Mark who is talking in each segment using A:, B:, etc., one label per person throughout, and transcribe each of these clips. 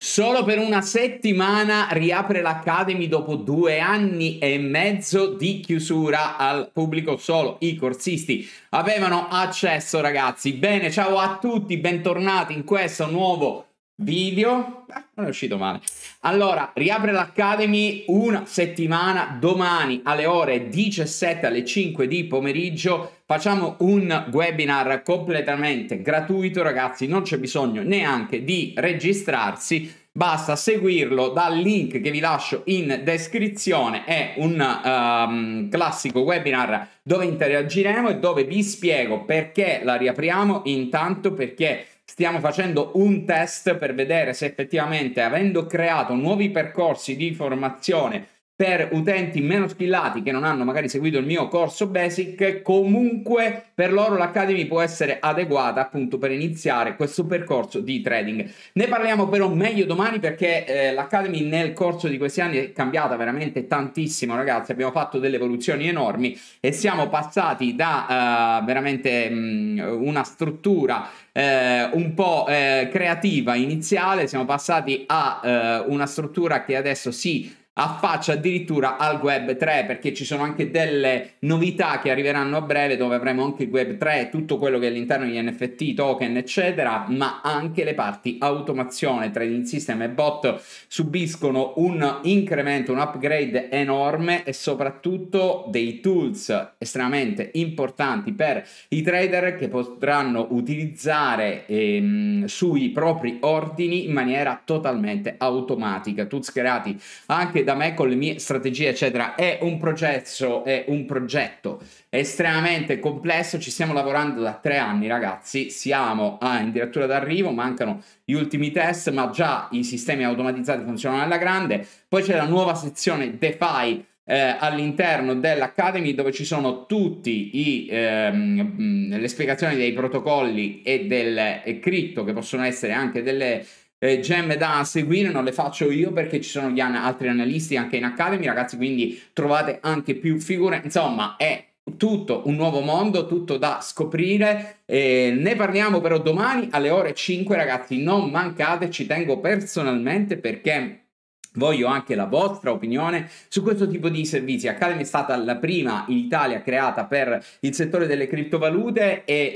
A: Solo per una settimana riapre l'Academy dopo due anni e mezzo di chiusura al pubblico solo. I corsisti avevano accesso, ragazzi. Bene, ciao a tutti, bentornati in questo nuovo video. Eh, non è uscito male. Allora, riapre l'Academy una settimana domani alle ore 17 alle 5 di pomeriggio Facciamo un webinar completamente gratuito, ragazzi, non c'è bisogno neanche di registrarsi. Basta seguirlo dal link che vi lascio in descrizione, è un um, classico webinar dove interagiremo e dove vi spiego perché la riapriamo, intanto perché stiamo facendo un test per vedere se effettivamente avendo creato nuovi percorsi di formazione per utenti meno skillati che non hanno magari seguito il mio corso basic, comunque per loro l'Academy può essere adeguata appunto per iniziare questo percorso di trading. Ne parliamo però meglio domani perché eh, l'Academy nel corso di questi anni è cambiata veramente tantissimo, ragazzi, abbiamo fatto delle evoluzioni enormi e siamo passati da eh, veramente mh, mm, una struttura eh, un po' eh, creativa iniziale, siamo passati a eh, una struttura che adesso si affaccia addirittura al Web 3 perché ci sono anche delle novità che arriveranno a breve dove avremo anche il Web 3, tutto quello che è all'interno di NFT, token eccetera, ma anche le parti automazione, trading system e bot subiscono un incremento, un upgrade enorme e soprattutto dei tools estremamente importanti per i trader che potranno utilizzare ehm, sui propri ordini in maniera totalmente automatica, tools creati anche da me con le mie strategie, eccetera. È un processo, è un progetto estremamente complesso. Ci stiamo lavorando da tre anni, ragazzi. Siamo ah, in direttura d'arrivo, mancano gli ultimi test, ma già i sistemi automatizzati funzionano alla grande. Poi c'è la nuova sezione DeFi eh, all'interno dell'Academy dove ci sono tutte ehm, le spiegazioni dei protocolli e del cripto che possono essere anche delle eh, gemme da seguire non le faccio io perché ci sono gli an- altri analisti anche in Academy, ragazzi, quindi trovate anche più figure. Insomma, è tutto un nuovo mondo, tutto da scoprire. Eh, ne parliamo però domani alle ore 5, ragazzi, non mancate, ci tengo personalmente perché Voglio anche la vostra opinione su questo tipo di servizi. Academy è stata la prima in Italia creata per il settore delle criptovalute e,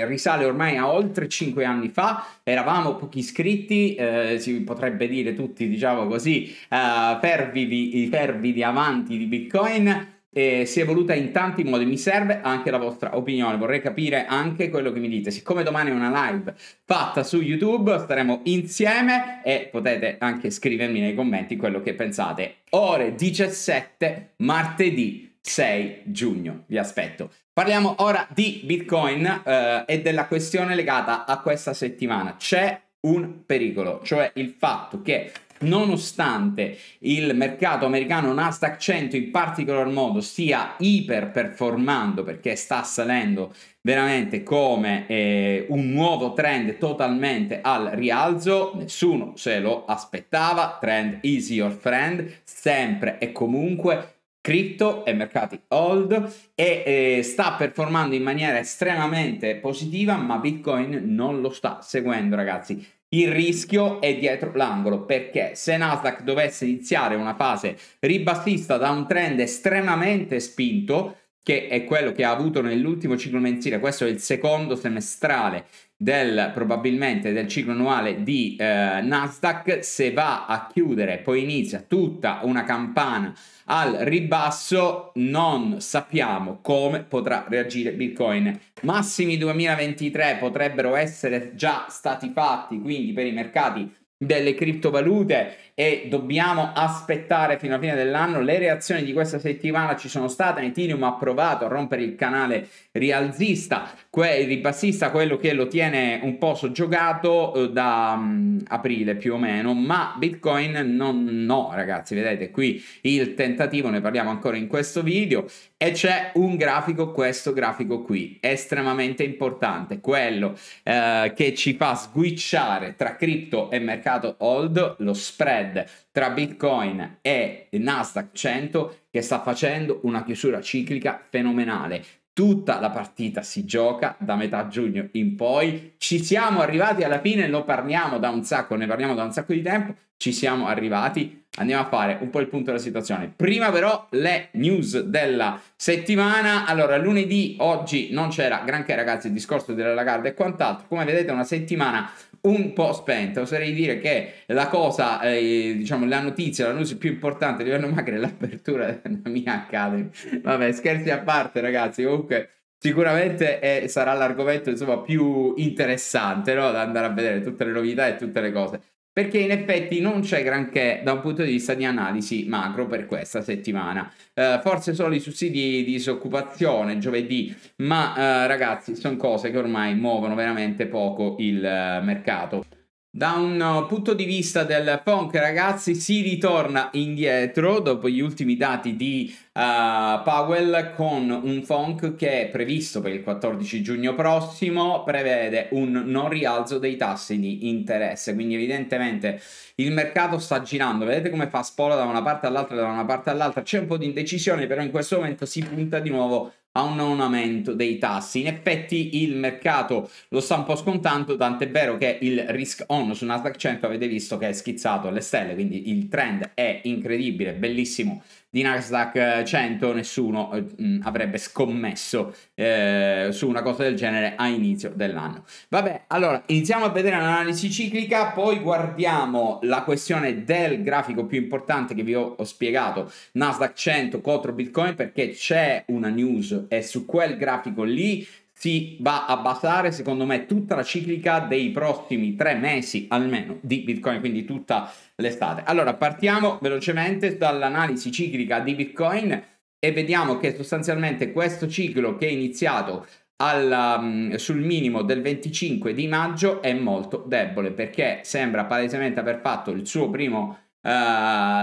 A: e risale ormai a oltre 5 anni fa. Eravamo pochi iscritti, eh, si potrebbe dire tutti, diciamo così, eh, fervidi, fervidi avanti di Bitcoin e si è evoluta in tanti modi, mi serve anche la vostra opinione, vorrei capire anche quello che mi dite. Siccome domani è una live fatta su YouTube, staremo insieme e potete anche scrivermi nei commenti quello che pensate. Ore 17, martedì 6 giugno, vi aspetto. Parliamo ora di Bitcoin eh, e della questione legata a questa settimana. C'è un pericolo, cioè il fatto che nonostante il mercato americano Nasdaq 100 in particolar modo stia iperperformando perché sta salendo veramente come eh, un nuovo trend totalmente al rialzo, nessuno se lo aspettava, trend is your friend, sempre e comunque cripto e mercati old e eh, sta performando in maniera estremamente positiva ma bitcoin non lo sta seguendo ragazzi il rischio è dietro l'angolo perché se Nasdaq dovesse iniziare una fase ribassista da un trend estremamente spinto che è quello che ha avuto nell'ultimo ciclo mensile, questo è il secondo semestrale del, probabilmente del ciclo annuale di eh, Nasdaq, se va a chiudere poi inizia tutta una campana al ribasso, non sappiamo come potrà reagire Bitcoin. Massimi 2023 potrebbero essere già stati fatti, quindi per i mercati delle criptovalute e dobbiamo aspettare fino alla fine dell'anno. Le reazioni di questa settimana ci sono state, Ethereum ha provato a rompere il canale rialzista, quel ribassista, quello che lo tiene un po' soggiogato eh, da mh, mm, aprile più o meno, ma Bitcoin non, no ragazzi, vedete qui il tentativo, ne parliamo ancora in questo video, e c'è un grafico, questo grafico qui, estremamente importante, quello eh, che ci fa sguicciare tra cripto e mercato hold, lo spread tra Bitcoin e Nasdaq 100 che sta facendo una chiusura ciclica fenomenale. Tutta la partita si gioca da metà giugno in poi. Ci siamo arrivati alla fine, lo parliamo da un sacco, ne parliamo da un sacco di tempo. Ci siamo arrivati. Andiamo a fare un po' il punto della situazione. Prima però le news della settimana. Allora, lunedì, oggi non c'era granché ragazzi il discorso della Lagarde e quant'altro. Come vedete è una settimana un po' spenta. Oserei dire che la cosa, eh, diciamo, la notizia, la news più importante di livello macro è l'apertura della mia Academy. Vabbè, scherzi a parte, ragazzi. Comunque, sicuramente è, eh, sarà l'argomento insomma più interessante no? da andare a vedere tutte le novità e tutte le cose perché in effetti non c'è granché da un punto di vista di analisi macro per questa settimana. Eh, forse solo i sussidi di disoccupazione giovedì, ma eh, ragazzi sono cose che ormai muovono veramente poco il eh, mercato. Da un eh, punto di vista del funk, ragazzi, si ritorna indietro dopo gli ultimi dati di uh, Powell con un funk che è previsto per il 14 giugno prossimo, prevede un non rialzo dei tassi di interesse, quindi evidentemente il mercato sta girando, vedete come fa spola da una parte all'altra, da una parte all'altra, c'è un po' di indecisione, però in questo momento si punta di nuovo a un aumento dei tassi. In effetti il mercato lo sta un po' scontando, tant'è vero che il risk on su Nasdaq 100 avete visto che è schizzato alle stelle, quindi il trend è incredibile, bellissimo di Nasdaq 100 eh, nessuno eh, mm, avrebbe scommesso eh, su una cosa del genere a inizio dell'anno. Vabbè, allora iniziamo a vedere l'analisi ciclica, poi guardiamo la questione del grafico più importante che vi ho, ho spiegato, Nasdaq 100 contro Bitcoin perché c'è una news e su quel grafico lì si va a basare secondo me tutta la ciclica dei prossimi tre mesi almeno di Bitcoin, quindi tutta l'estate. Allora partiamo velocemente dall'analisi ciclica di Bitcoin e vediamo che sostanzialmente questo ciclo che è iniziato al, mm, sul minimo del 25 di maggio è molto debole perché sembra palesemente aver fatto il suo primo uh, eh,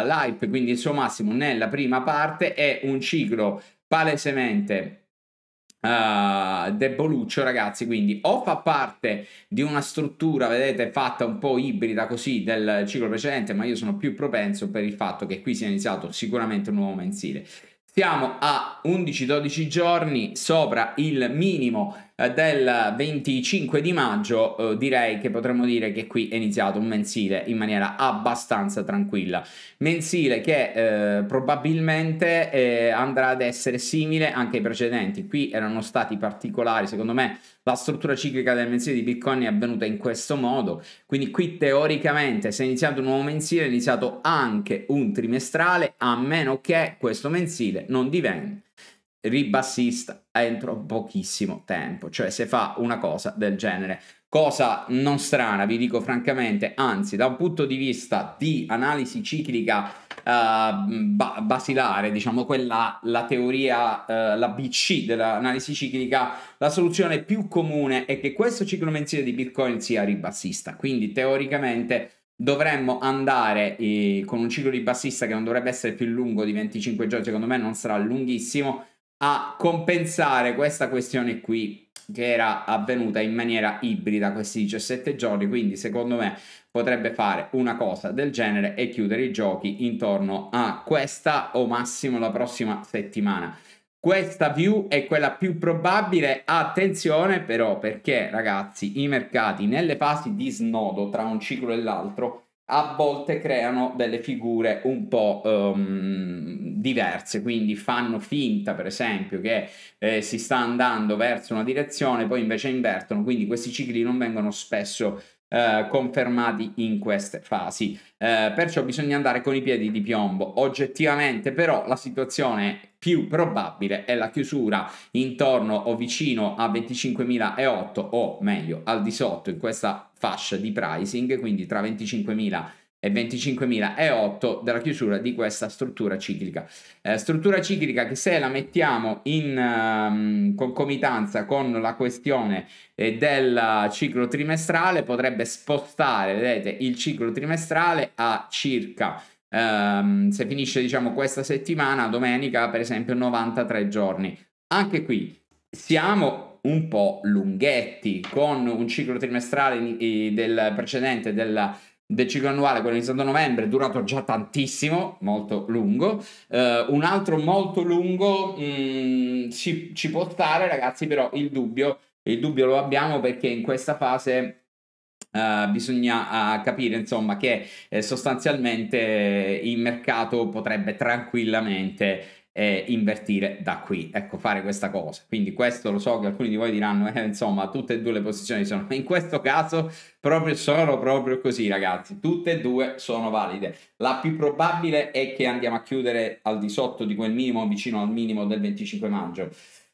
A: live, quindi il suo massimo nella prima parte, è un ciclo palesemente uh, deboluccio ragazzi quindi o fa parte di una struttura vedete fatta un po' ibrida così del ciclo precedente ma io sono più propenso per il fatto che qui sia iniziato sicuramente un nuovo mensile siamo a 11-12 giorni sopra il minimo eh, del 25 di maggio eh, direi che potremmo dire che qui è iniziato un mensile in maniera abbastanza tranquilla. Mensile che eh, probabilmente eh, andrà ad essere simile anche ai precedenti. Qui erano stati particolari, secondo me la struttura ciclica del mensile di Bitcoin è avvenuta in questo modo, quindi qui teoricamente se è iniziato un nuovo mensile è iniziato anche un trimestrale, a meno che questo mensile non diventi ribassista entro pochissimo tempo, cioè se fa una cosa del genere. Cosa non strana, vi dico francamente, anzi da un punto di vista di analisi ciclica uh, ba- basilare, diciamo quella, la teoria, uh, la BC dell'analisi ciclica, la soluzione più comune è che questo ciclo mensile di Bitcoin sia ribassista, quindi teoricamente dovremmo andare eh, con un ciclo ribassista che non dovrebbe essere più lungo di 25 giorni, secondo me non sarà lunghissimo, a compensare questa questione qui che era avvenuta in maniera ibrida questi 17 giorni, quindi secondo me potrebbe fare una cosa del genere e chiudere i giochi intorno a questa o massimo la prossima settimana. Questa view è quella più probabile, attenzione però perché ragazzi i mercati nelle fasi di snodo tra un ciclo e l'altro a volte creano delle figure un po' um, diverse, quindi fanno finta per esempio che eh, si sta andando verso una direzione, poi invece invertono, quindi questi cicli non vengono spesso eh, confermati in queste fasi. Eh, perciò bisogna andare con i piedi di piombo. Oggettivamente però la situazione più probabile è la chiusura intorno o vicino a 25.008 o meglio al di sotto in questa fascia di pricing, quindi tra 25.000 e e 8 della chiusura di questa struttura ciclica. Eh, struttura ciclica che se la mettiamo in um, concomitanza con la questione eh, del ciclo trimestrale potrebbe spostare, vedete, il ciclo trimestrale a circa um, se finisce diciamo questa settimana, domenica per esempio 93 giorni. Anche qui siamo un po' lunghetti con un ciclo trimestrale eh, del precedente della del ciclo annuale, quello iniziato a novembre, è durato già tantissimo, molto lungo. Uh, un altro molto lungo mh, mm, ci, ci, può stare, ragazzi, però il dubbio, il dubbio lo abbiamo perché in questa fase. Uh, bisogna uh, capire insomma che eh, sostanzialmente il mercato potrebbe tranquillamente eh, invertire da qui, ecco, fare questa cosa. Quindi questo lo so che alcuni di voi diranno, eh, insomma, tutte e due le posizioni sono, in questo caso proprio sono proprio così, ragazzi, tutte e due sono valide. La più probabile è che andiamo a chiudere al di sotto di quel minimo, vicino al minimo del 25 maggio.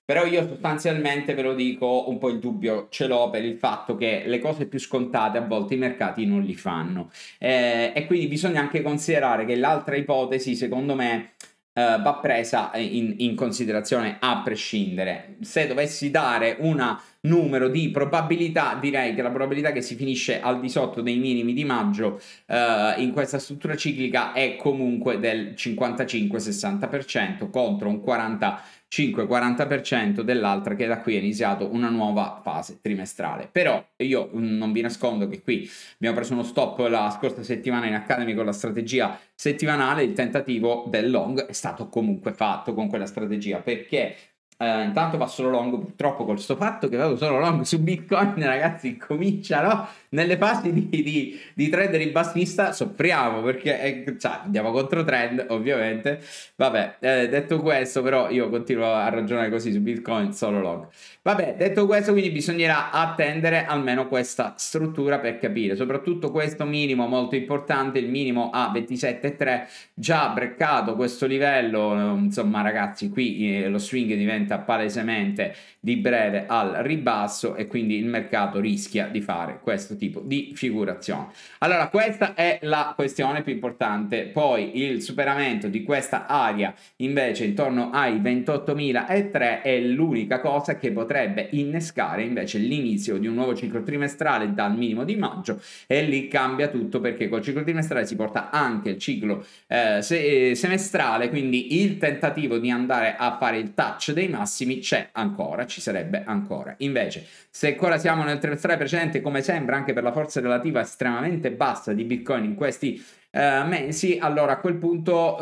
A: Però io sostanzialmente ve lo dico, un po' il dubbio ce l'ho per il fatto che le cose più scontate a volte i mercati non li fanno. Eh, e quindi bisogna anche considerare che l'altra ipotesi, secondo me, eh, va presa eh, in, in considerazione a prescindere. Se dovessi dare un numero di probabilità, direi che la probabilità che si finisce al di sotto dei minimi di maggio eh, in questa struttura ciclica è comunque del 55-60% contro un 40% 5-40% dell'altra che da qui è iniziato una nuova fase trimestrale. Però io mm, non vi nascondo che qui abbiamo preso uno stop la scorsa settimana in Academy con la strategia settimanale, il tentativo del long è stato comunque fatto con quella strategia perché Uh, intanto va solo long, purtroppo col sto fatto che vado solo long su Bitcoin, ragazzi, cominciano nelle fasi di, di, di trend ribassista soffriamo perché è, cioè, andiamo contro trend ovviamente. Vabbè, eh, detto questo però io continuo a ragionare così su Bitcoin solo long. Vabbè, detto questo quindi bisognerà attendere almeno questa struttura per capire, soprattutto questo minimo molto importante, il minimo a 27,3 già breccato questo livello, insomma ragazzi qui eh, lo swing diventa palesemente di breve al ribasso e quindi il mercato rischia di fare questo tipo tipo di figurazione. Allora, questa è la questione più importante. Poi il superamento di questa area invece intorno ai 28.003 è l'unica cosa che potrebbe innescare invece l'inizio di un nuovo ciclo trimestrale dal minimo di maggio e lì cambia tutto perché col ciclo trimestrale si porta anche il ciclo eh, se eh, semestrale, quindi il tentativo di andare a fare il touch dei massimi c'è ancora, ci sarebbe ancora. Invece, se ancora siamo nel trimestrale precedente, come sembra anche anche per la forza relativa estremamente bassa di Bitcoin in questi eh, mesi, allora a quel punto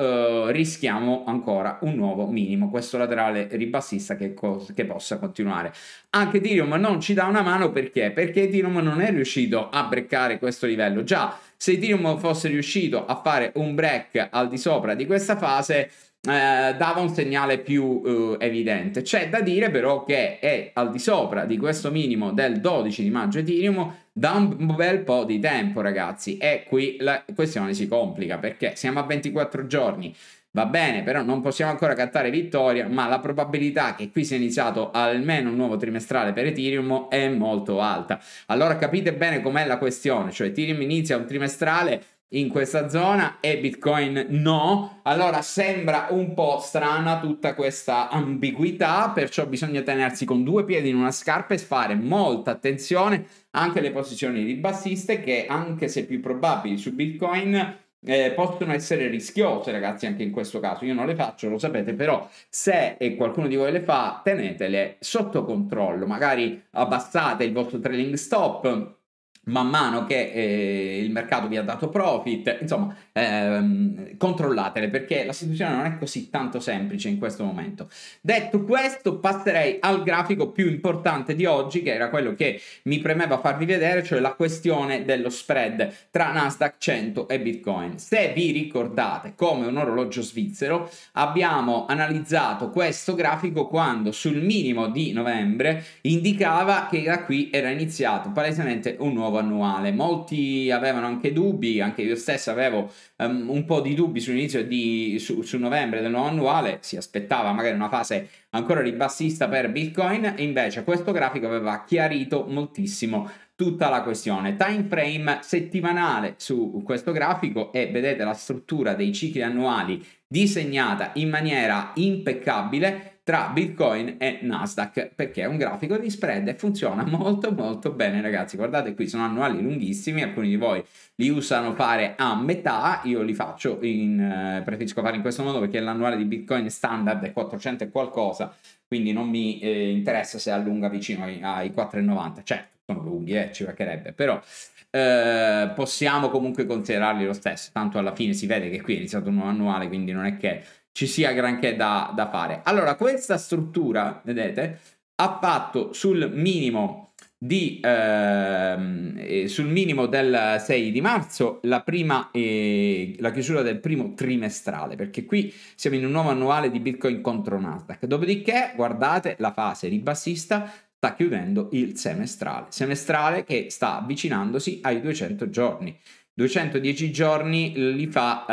A: eh, rischiamo ancora un nuovo minimo, questo laterale ribassista che, cos- che possa continuare. Anche Ethereum non ci dà una mano perché? Perché Ethereum non è riuscito a breccare questo livello. Già, se Ethereum fosse riuscito a fare un break al di sopra di questa fase, eh, dava un segnale più eh, evidente. C'è da dire però che è al di sopra di questo minimo del 12 di maggio Ethereum da un bel po' di tempo, ragazzi. E qui la questione si complica perché siamo a 24 giorni. Va bene, però non possiamo ancora cattare vittoria, ma la probabilità che qui sia iniziato almeno un nuovo trimestrale per Ethereum è molto alta. Allora capite bene com'è la questione, cioè Ethereum inizia un trimestrale in questa zona e Bitcoin no, allora sembra un po' strana tutta questa ambiguità, perciò bisogna tenersi con due piedi in una scarpa e fare molta attenzione anche alle posizioni ribassiste che anche se più probabili su Bitcoin eh, possono essere rischiose ragazzi anche in questo caso, io non le faccio, lo sapete, però se e qualcuno di voi le fa tenetele sotto controllo, magari abbassate il vostro trailing stop man mano che eh, il mercato vi ha dato profit, insomma, ehm, controllatele perché la situazione non è così tanto semplice in questo momento. Detto questo, passerei al grafico più importante di oggi, che era quello che mi premeva farvi vedere, cioè la questione dello spread tra Nasdaq 100 e Bitcoin. Se vi ricordate, come un orologio svizzero, abbiamo analizzato questo grafico quando sul minimo di novembre indicava che da qui era iniziato palesemente un nuovo rinnovo annuale. Molti avevano anche dubbi, anche io stesso avevo um, un po' di dubbi sull'inizio di su, su novembre del nuovo annuale, si aspettava magari una fase ancora ribassista per Bitcoin, invece questo grafico aveva chiarito moltissimo tutta la questione. Time frame settimanale su questo grafico e vedete la struttura dei cicli annuali disegnata in maniera impeccabile tra Bitcoin e Nasdaq perché è un grafico di spread e funziona molto molto bene ragazzi guardate qui sono annuali lunghissimi alcuni di voi li usano fare a metà io li faccio in eh, preferisco fare in questo modo perché l'annuale di Bitcoin standard è 400 e qualcosa quindi non mi eh, interessa se allunga vicino ai, ai 4,90 certo cioè, sono lunghi eh, ci mancherebbe però eh, possiamo comunque considerarli lo stesso tanto alla fine si vede che qui è iniziato un nuovo annuale quindi non è che ci sia granché da, da fare. Allora, questa struttura, vedete, ha fatto sul minimo di eh, sul minimo del 6 di marzo la prima eh, la chiusura del primo trimestrale perché qui siamo in un nuovo annuale di bitcoin contro Nasdaq dopodiché guardate la fase ribassista sta chiudendo il semestrale semestrale che sta avvicinandosi ai 200 giorni 210 giorni li fa,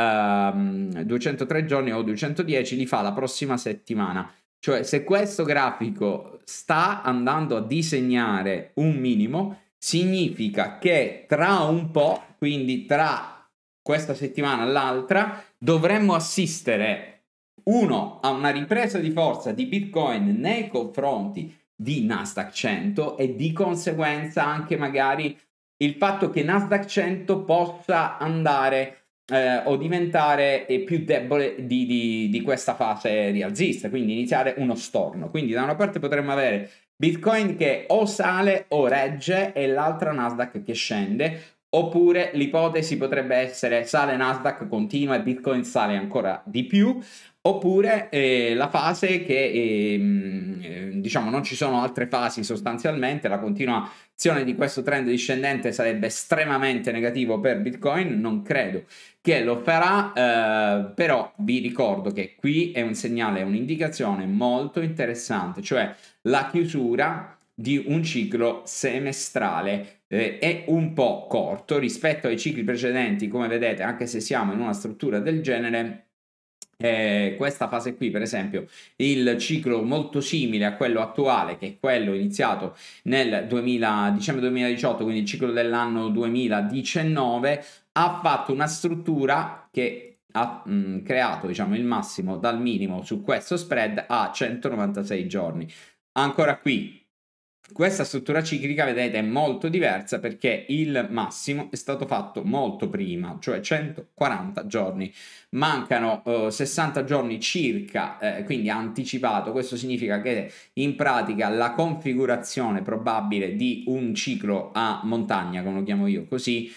A: ehm, 203 giorni o 210 li fa la prossima settimana. Cioè se questo grafico sta andando a disegnare un minimo, significa che tra un po', quindi tra questa settimana e l'altra, dovremmo assistere, uno, a una ripresa di forza di Bitcoin nei confronti di Nasdaq 100 e di conseguenza anche magari il fatto che Nasdaq 100 possa andare eh, o diventare eh, più debole di, di, di questa fase rialzista, quindi iniziare uno storno. Quindi da una parte potremmo avere Bitcoin che o sale o regge e l'altra Nasdaq che scende Oppure l'ipotesi potrebbe essere sale Nasdaq continua e Bitcoin sale ancora di più, oppure eh, la fase che ehm, eh, diciamo non ci sono altre fasi sostanzialmente, la continuazione di questo trend discendente sarebbe estremamente negativo per Bitcoin, non credo che lo farà, eh, però vi ricordo che qui è un segnale, un'indicazione molto interessante, cioè la chiusura di un ciclo semestrale eh, è un po' corto rispetto ai cicli precedenti, come vedete, anche se siamo in una struttura del genere, eh, questa fase qui per esempio il ciclo molto simile a quello attuale che è quello iniziato nel 2000, dicembre 2018 quindi il ciclo dell'anno 2019 ha fatto una struttura che ha mh, mm, creato diciamo il massimo dal minimo su questo spread a 196 giorni ancora qui questa struttura ciclica, vedete, è molto diversa perché il massimo è stato fatto molto prima, cioè 140 giorni. Mancano eh, 60 giorni circa, eh, quindi anticipato. Questo significa che in pratica la configurazione probabile di un ciclo a montagna, come lo chiamo io così,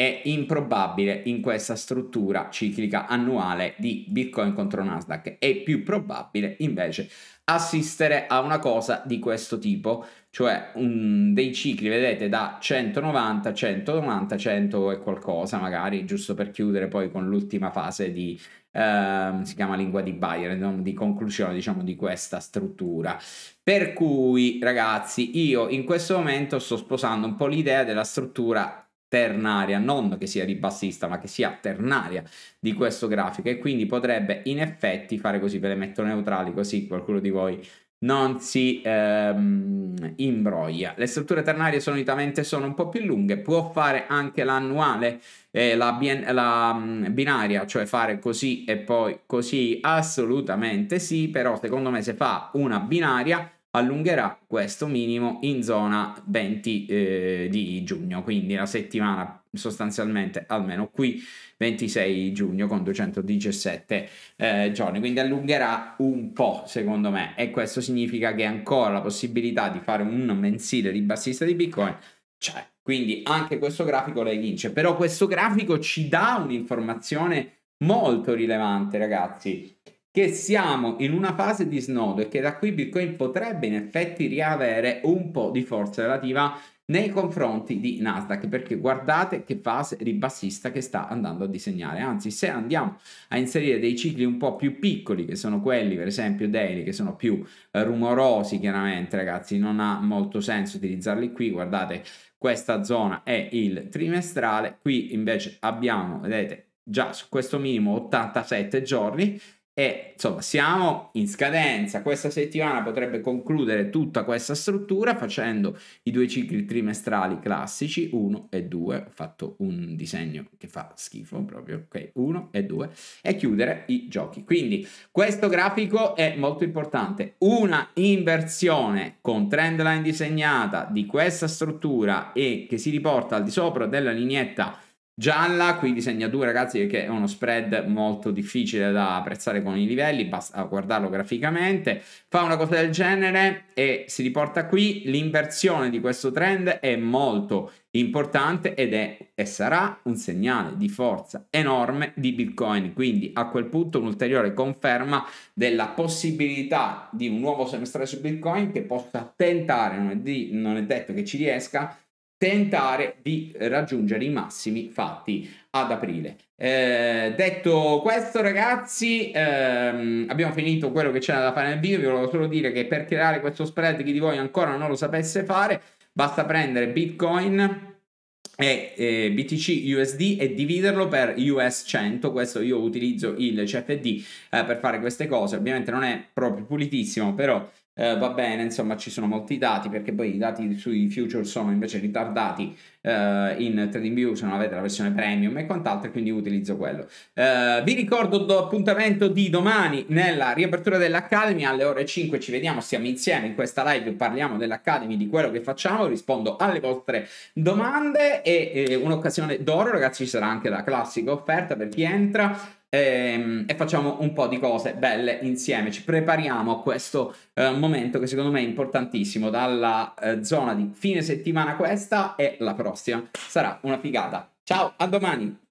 A: è improbabile in questa struttura ciclica annuale di Bitcoin contro Nasdaq. È più probabile invece assistere a una cosa di questo tipo, cioè un, dei cicli, vedete, da 190, 190, 100 e qualcosa magari, giusto per chiudere poi con l'ultima fase di, Uh, si chiama lingua di Bayer, di conclusione diciamo di questa struttura. Per cui ragazzi io in questo momento sto sposando un po' l'idea della struttura ternaria, non che sia ribassista ma che sia ternaria di questo grafico e quindi potrebbe in effetti fare così, ve le metto neutrali così qualcuno di voi non si ehm, imbroglia. Le strutture ternarie solitamente sono un po' più lunghe, può fare anche l'annuale, eh, la, la um, binaria, cioè fare così e poi così, assolutamente sì, però secondo me se fa una binaria allungherà questo minimo in zona 20 eh, di giugno, quindi la settimana sostanzialmente almeno qui 26 giugno con 217 eh, giorni, quindi allungherà un po' secondo me e questo significa che ancora la possibilità di fare un mensile ribassista di Bitcoin c'è. Quindi anche questo grafico lei vince, però questo grafico ci dà un'informazione molto rilevante, ragazzi che siamo in una fase di snodo e che da qui Bitcoin potrebbe in effetti riavere un po' di forza relativa nei confronti di Nasdaq perché guardate che fase ribassista che sta andando a disegnare anzi se andiamo a inserire dei cicli un po' più piccoli che sono quelli per esempio daily che sono più eh, rumorosi chiaramente ragazzi non ha molto senso utilizzarli qui guardate questa zona è il trimestrale qui invece abbiamo vedete già su questo minimo 87 giorni e insomma, siamo in scadenza. Questa settimana potrebbe concludere tutta questa struttura facendo i due cicli trimestrali classici 1 e 2. Ho fatto un disegno che fa schifo proprio, ok, 1 e 2 e chiudere i giochi. Quindi questo grafico è molto importante. Una inversione con trend line disegnata di questa struttura e che si riporta al di sopra della lineetta gialla, qui vi segna due ragazzi che è uno spread molto difficile da apprezzare con i livelli, basta guardarlo graficamente, fa una cosa del genere e si riporta qui, l'inversione di questo trend è molto importante ed è e sarà un segnale di forza enorme di Bitcoin, quindi a quel punto un'ulteriore conferma della possibilità di un nuovo semestre su Bitcoin che possa tentare, non è, di, non è detto che ci riesca, tentare di raggiungere i massimi fatti ad aprile. Eh, detto questo, ragazzi, ehm, abbiamo finito quello che c'era da fare nel video. Vi volevo solo dire che per creare questo spread, chi di voi ancora non lo sapesse fare, basta prendere Bitcoin. E, eh, BTC USD e dividerlo per US 100 questo io utilizzo il CFD eh, per fare queste cose ovviamente non è proprio pulitissimo però eh, va bene, insomma ci sono molti dati perché poi i dati sui future sono invece ritardati eh, in TradingView se non avete la versione premium e quant'altro, quindi utilizzo quello. Eh, vi ricordo l'appuntamento di domani nella riapertura dell'Academy alle ore 5 ci vediamo, siamo insieme in questa live, parliamo dell'Academy, di quello che facciamo, rispondo alle vostre domande e, e eh, un'occasione d'oro ragazzi ci sarà anche la classica offerta per chi entra e, ehm, e, facciamo un po' di cose belle insieme. Ci prepariamo a questo eh, momento che secondo me è importantissimo, dalla eh, zona di fine settimana questa e la prossima. Sarà una figata. Ciao, a domani!